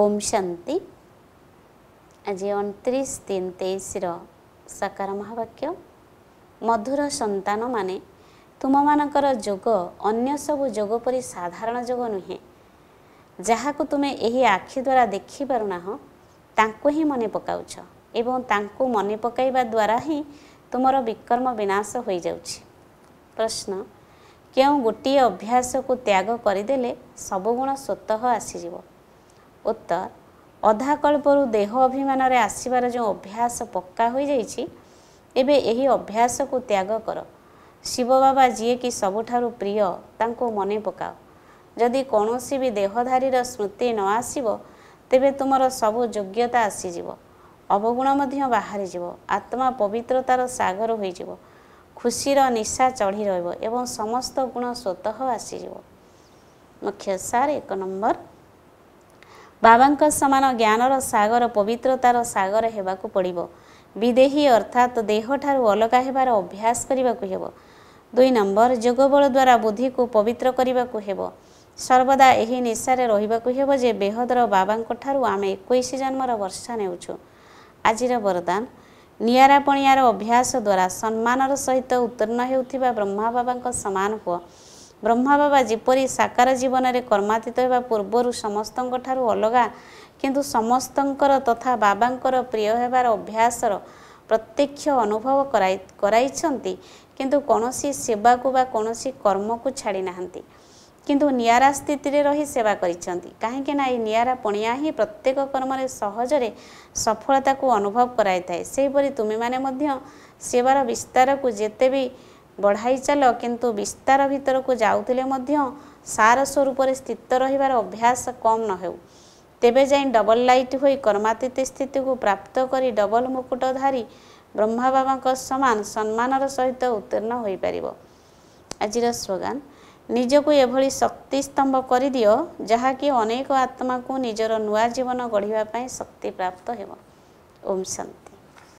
ଓମ୍ ଶାନ୍ତି ଆଜି ଅଣତିରିଶ ତିନି ତେଇଶର ସାକାର ମହାବାକ୍ୟ ମଧୁର ସନ୍ତାନମାନେ ତୁମମାନଙ୍କର ଯୋଗ ଅନ୍ୟ ସବୁ ଯୋଗ ପରି ସାଧାରଣ ଯୋଗ ନୁହେଁ ଯାହାକୁ ତୁମେ ଏହି ଆଖି ଦ୍ୱାରା ଦେଖିପାରୁନାହଁ ତାଙ୍କୁ ହିଁ ମନେ ପକାଉଛ ଏବଂ ତାଙ୍କୁ ମନେ ପକାଇବା ଦ୍ୱାରା ହିଁ ତୁମର ବିକର୍ମ ବିନାଶ ହୋଇଯାଉଛି ପ୍ରଶ୍ନ କେଉଁ ଗୋଟିଏ ଅଭ୍ୟାସକୁ ତ୍ୟାଗ କରିଦେଲେ ସବୁଗୁଣ ସ୍ୱତଃ ଆସିଯିବ ଉତ୍ତର ଅଧାକଳ୍ପରୁ ଦେହ ଅଭିମାନରେ ଆସିବାର ଯେଉଁ ଅଭ୍ୟାସ ପକ୍କା ହୋଇଯାଇଛି ଏବେ ଏହି ଅଭ୍ୟାସକୁ ତ୍ୟାଗ କର ଶିବ ବାବା ଯିଏକି ସବୁଠାରୁ ପ୍ରିୟ ତାଙ୍କୁ ମନେ ପକାଅ ଯଦି କୌଣସି ବି ଦେହଧାରୀର ସ୍ମୃତି ନ ଆସିବ ତେବେ ତୁମର ସବୁ ଯୋଗ୍ୟତା ଆସିଯିବ ଅବଗୁଣ ମଧ୍ୟ ବାହାରିଯିବ ଆତ୍ମା ପବିତ୍ରତାର ସାଗର ହୋଇଯିବ ଖୁସିର ନିଶା ଚଢ଼ି ରହିବ ଏବଂ ସମସ୍ତ ଗୁଣ ସ୍ୱତଃ ଆସିଯିବ ମୁଖ୍ୟ ସାର୍ ଏକ ନମ୍ବର ବାବାଙ୍କ ସମାନ ଜ୍ଞାନର ସାଗର ପବିତ୍ରତାର ସାଗର ହେବାକୁ ପଡ଼ିବ ବିଦେହୀ ଅର୍ଥାତ୍ ଦେହଠାରୁ ଅଲଗା ହେବାର ଅଭ୍ୟାସ କରିବାକୁ ହେବ ଦୁଇ ନମ୍ବର ଯୋଗବଳ ଦ୍ୱାରା ବୁଦ୍ଧିକୁ ପବିତ୍ର କରିବାକୁ ହେବ ସର୍ବଦା ଏହି ନିଶାରେ ରହିବାକୁ ହେବ ଯେ ବେହଦର ବାବାଙ୍କ ଠାରୁ ଆମେ ଏକୋଇଶ ଜନ୍ମର ବର୍ଷା ନେଉଛୁ ଆଜିର ବରଦାନ ନିଆରା ପଣିଆର ଅଭ୍ୟାସ ଦ୍ୱାରା ସମ୍ମାନର ସହିତ ଉତ୍ତୀର୍ଣ୍ଣ ହେଉଥିବା ବ୍ରହ୍ମା ବାବାଙ୍କ ସମାନ ହୁଅ ବ୍ରହ୍ମା ବାବା ଯେପରି ସାକାର ଜୀବନରେ କର୍ମାତୀତ ହେବା ପୂର୍ବରୁ ସମସ୍ତଙ୍କ ଠାରୁ ଅଲଗା କିନ୍ତୁ ସମସ୍ତଙ୍କର ତଥା ବାବାଙ୍କର ପ୍ରିୟ ହେବାର ଅଭ୍ୟାସର ପ୍ରତ୍ୟକ୍ଷ ଅନୁଭବ କରାଇ କରାଇଛନ୍ତି କିନ୍ତୁ କୌଣସି ସେବାକୁ ବା କୌଣସି କର୍ମକୁ ଛାଡ଼ି ନାହାନ୍ତି କିନ୍ତୁ ନିଆରା ସ୍ଥିତିରେ ରହି ସେବା କରିଛନ୍ତି କାହିଁକି ନା ଏହି ନିଆରା ପଣିଆ ହିଁ ପ୍ରତ୍ୟେକ କର୍ମରେ ସହଜରେ ସଫଳତାକୁ ଅନୁଭବ କରାଇଥାଏ ସେହିପରି ତୁମେମାନେ ମଧ୍ୟ ସେବାର ବିସ୍ତାରକୁ ଯେତେ ବି ବଢ଼ାଇ ଚାଲ କିନ୍ତୁ ବିସ୍ତାର ଭିତରକୁ ଯାଉଥିଲେ ମଧ୍ୟ ସାର ସ୍ୱରୂପରେ ସ୍ଥିତ ରହିବାର ଅଭ୍ୟାସ କମ୍ ନ ହେଉ ତେବେ ଯାଇ ଡବଲ ଲାଇଟ୍ ହୋଇ କର୍ମାତୀତି ସ୍ଥିତିକୁ ପ୍ରାପ୍ତ କରି ଡବଲ ମୁକୁଟ ଧାରି ବ୍ରହ୍ମା ବାବାଙ୍କ ସମାନ ସମ୍ମାନର ସହିତ ଉତ୍ତୀର୍ଣ୍ଣ ହୋଇପାରିବ ଆଜିର ସ୍ଲୋଗାନ ନିଜକୁ ଏଭଳି ଶକ୍ତିସ୍ତମ୍ଭ କରିଦିଅ ଯାହାକି ଅନେକ ଆତ୍ମାକୁ ନିଜର ନୂଆ ଜୀବନ ଗଢ଼ିବା ପାଇଁ ଶକ୍ତି ପ୍ରାପ୍ତ ହେବ ଓମ୍ ଶାନ୍ତି